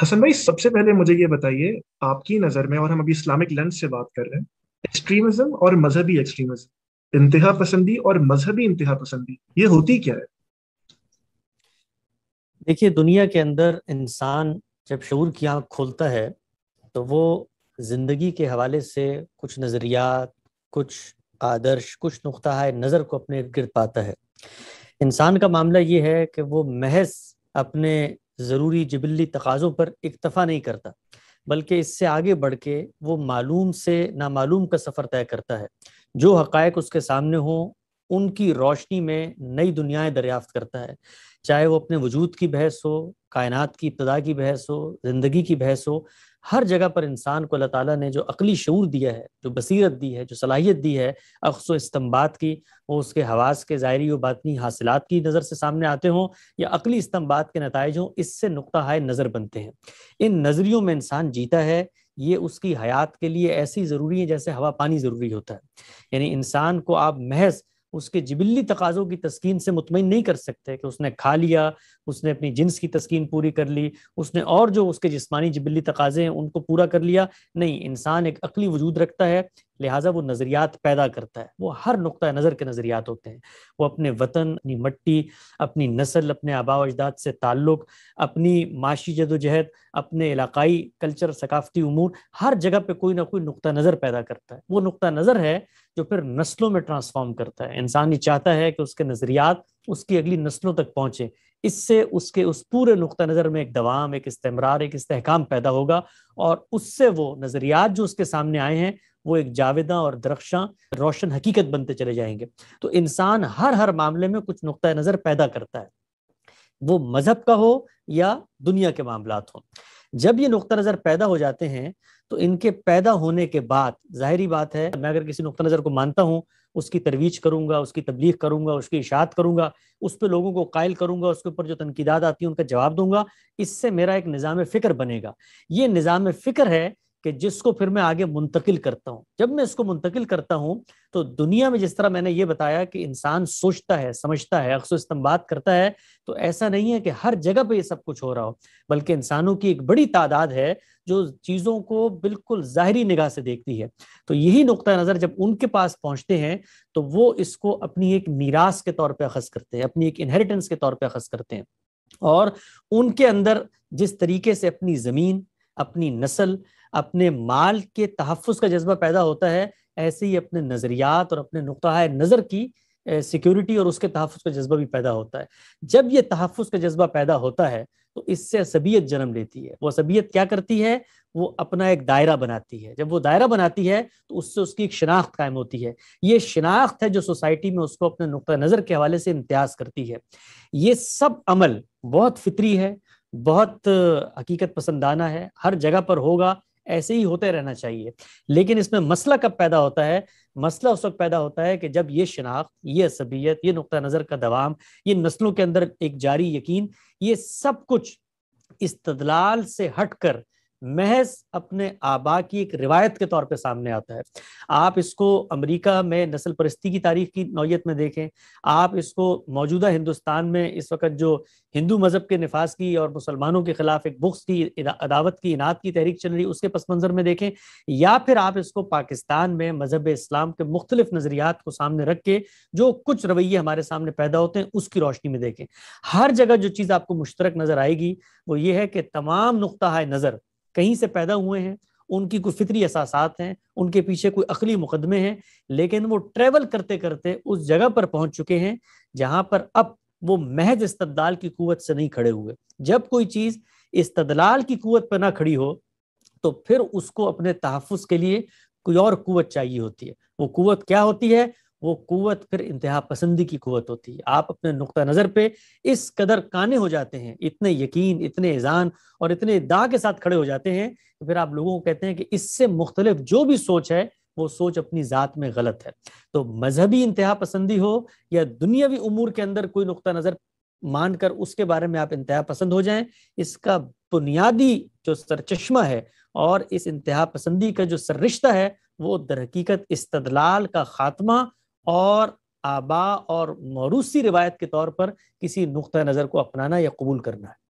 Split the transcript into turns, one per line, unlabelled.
हसन भाई सबसे पहले मुझे ये बताइए आपकी नज़र में और हम अभी इस्लामिक लेंस से बात कर रहे हैं एक्सट्रीमिज्म और मजहबी एक्सट्रीमिज्म इंतहा पसंदी और मजहबी इंतहा पसंदी ये होती क्या है देखिए दुनिया के अंदर इंसान जब शूर की आँख खोलता है तो वो ज़िंदगी के हवाले से कुछ नज़रियात कुछ आदर्श कुछ नुकता है नज़र को अपने गिर्द पाता है इंसान का मामला ये है कि वो महज अपने ज़रूरी जबिली तकाज़ों पर इक्तफ़ा नहीं करता बल्कि इससे आगे बढ़ के वो मालूम से नामालूम का सफ़र तय करता है जो हक़ उसके सामने हों उनकी रोशनी में नई दुनियाएं दरियाफ्त करता है चाहे वो अपने वजूद की बहस हो कायनात की इब्तदा की बहस हो ज़िंदगी की बहस हो हर जगह पर इंसान को अल्लाह ताला ने जो अकली शूर दिया है जो बसीरत दी है जो सलाहियत दी है अक्स इस्तम्बात की वो उसके हवास के ज़ायरी व बातनी हासिलात की नज़र से सामने आते हों या अकली इस्तम्बात के नतज हों इससे नुकता हाय नज़र बनते हैं इन नज़रियों में इंसान जीता है ये उसकी हयात के लिए ऐसी ज़रूरी है जैसे हवा पानी ज़रूरी होता है यानी इंसान को आप महज उसके जबिली तकाज़ों की तस्किन से मुतमिन नहीं कर सकते कि उसने खा लिया उसने अपनी जिन्स की तस्किन पूरी कर ली उसने और जो उसके जिसमानी जबिली तकाज़े हैं उनको पूरा कर लिया नहीं इंसान एक अकली वजूद रखता है लिहाजा वो नज़रियात पैदा करता है वो हर नुक़ नज़र के नज़रियात होते हैं वो अपने वतन अपनी मट्टी अपनी नस्ल अपने आबा अजदाद से ताल्लुक़ अपनी माशी जदोजहद अपने इलाकाई कल्चर सकाफती उमूर हर जगह पे कोई ना कोई नुकता नज़र पैदा करता है वो नुकता नज़र है जो फिर नस्लों में ट्रांसफॉर्म करता है इंसान ये चाहता है कि उसके नज़रियात उसकी अगली नस्लों तक पहुँचे इससे उसके उस पूरे नुक़ नज़र में एक दवाम एक इस्तेमरार एक इस्तेकाम पैदा होगा और उससे वो नज़रियात जो उसके सामने आए हैं वो एक जावेदा और दरख्शा रोशन हकीकत बनते चले जाएंगे तो इंसान हर हर मामले में कुछ नुक़ नज़र पैदा करता है वो मज़हब का हो या दुनिया के मामला हो जब ये नुक़ नज़र पैदा हो जाते हैं तो इनके पैदा होने के बाद जाहरी बात है मैं अगर किसी नुकतः नज़र को मानता हूँ उसकी तरवीज करूंगा उसकी तबलीग करूंगा उसकी इशात करूंगा उस पर लोगों को कायल करूंगा उसके ऊपर जो तनकीदात आती है उनका जवाब दूंगा इससे मेरा एक निज़ाम फ़िक्र बनेगा ये निज़ाम फ़िक्र है कि जिसको फिर मैं आगे मुंतकिल करता हूँ जब मैं इसको मुंतकिल करता हूँ तो दुनिया में जिस तरह मैंने ये बताया कि इंसान सोचता है समझता है अक्सो बात करता है तो ऐसा नहीं है कि हर जगह पे ये सब कुछ हो रहा हो बल्कि इंसानों की एक बड़ी तादाद है जो चीज़ों को बिल्कुल ज़ाहरी निगाह से देखती है तो यही नुक़ नज़र जब उनके पास पहुँचते हैं तो वो इसको अपनी एक मीरास के तौर पर अखज़ करते हैं अपनी एक इनहेरिटेंस के तौर पर अखज़ करते हैं और उनके अंदर जिस तरीके से अपनी ज़मीन अपनी नस्ल अपने माल के तहफ़ का जज्बा पैदा होता है ऐसे ही अपने नज़रियात और अपने नुक़ नज़र की सिक्योरिटी और उसके तहफ़ का जज्बा भी पैदा होता है जब ये तहफ़ का जज्बा पैदा होता है तो इससे असबियत जन्म लेती है वो असबियत क्या करती है वो अपना एक दायरा बनाती है जब वो दायरा बनाती है तो उससे उसकी एक शिनाख्त कायम होती है ये शिनाख्त है जो सोसाइटी में उसको अपने नुक़ नज़र के हवाले से इम्तियाज करती है ये सब अमल बहुत फितरी है बहुत हकीकत पसंदाना है हर जगह पर होगा ऐसे ही होते रहना चाहिए लेकिन इसमें मसला कब पैदा होता है मसला उस वक्त पैदा होता है कि जब ये शनाख्त ये असबियत ये नुक़ नज़र का दवाम ये नस्लों के अंदर एक जारी यकीन ये सब कुछ इस्तदलाल से हटकर महज अपने आबा की एक रिवायत के तौर पे सामने आता है आप इसको अमेरिका में नस्ल परस्ती की तारीख की नौीयत में देखें आप इसको मौजूदा हिंदुस्तान में इस वक्त जो हिंदू मज़हब के नफाज की और मुसलमानों के खिलाफ एक बुक्स की अदावत की इनात की तहरीक चल रही उसके पस मंज़र में देखें या फिर आप इसको पाकिस्तान में मज़हब इस्लाम के मुख्तलिफ नज़रियात को सामने रख के जो कुछ रवैये हमारे सामने पैदा होते हैं उसकी रोशनी में देखें हर जगह जो चीज़ आपको मुश्तरक नज़र आएगी वो ये है कि तमाम नुकता नज़र कहीं से पैदा हुए हैं उनकी कोई फितरी एहसास हैं उनके पीछे कोई अकली मुकदमे हैं लेकिन वो ट्रेवल करते करते उस जगह पर पहुंच चुके हैं जहां पर अब वो महज इस्तदलाल की कुवत से नहीं खड़े हुए जब कोई चीज इस्तदलाल की कुवत पर ना खड़ी हो तो फिर उसको अपने तहफ़ के लिए कोई और कुवत चाहिए होती है वो कुवत क्या होती है वो कुत फिर इंतहा पसंदी की कुत होती है आप अपने नुक़ नज़र पे इस कदर काने हो जाते हैं इतने यकीन इतने ऐजान और इतने दा के साथ खड़े हो जाते हैं तो फिर आप लोगों को कहते हैं कि इससे मुख्तलिफ जो भी सोच है वो सोच अपनी ज़ात में गलत है तो मजहबी इंतहा पसंदी हो या दुनियावी उमूर के अंदर कोई नुक़ नज़र मानकर उसके बारे में आप इंतहा पसंद हो जाए इसका बुनियादी जो सरचश्मा है और इस इंतहा पसंदी का जो सर रिश्ता है वो दरहकीकत इस्तदलाल का खात्मा और आबा और मौरूसी रिवायत के तौर पर किसी नुक़ नज़र को अपनाना या कबूल करना है